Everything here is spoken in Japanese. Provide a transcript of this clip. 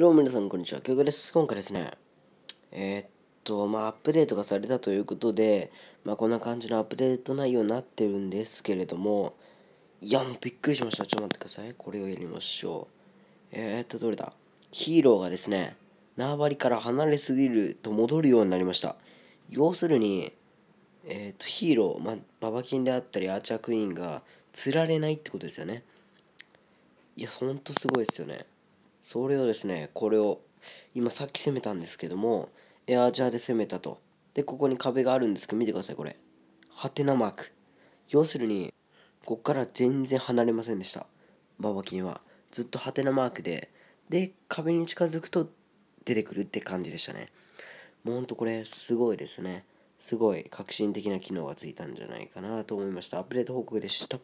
どうも皆さん、こんにちは。曲です。今回ですね、えー、っと、まあ、アップデートがされたということで、まあ、こんな感じのアップデート内容になってるんですけれども、いや、もうびっくりしました。ちょっと待ってください。これをやりましょう。えー、っと、どれだヒーローがですね、縄張りから離れすぎると戻るようになりました。要するに、えー、っと、ヒーロー、まあ、ババキンであったり、アーチャークイーンが釣られないってことですよね。いや、ほんとすごいですよね。それをですねこれを今さっき攻めたんですけどもエアージャーで攻めたとでここに壁があるんですけど見てくださいこれハテナマーク要するにこっから全然離れませんでしたババキンはずっとハテナマークでで壁に近づくと出てくるって感じでしたねもうほんとこれすごいですねすごい革新的な機能がついたんじゃないかなと思いましたアップデート報告でした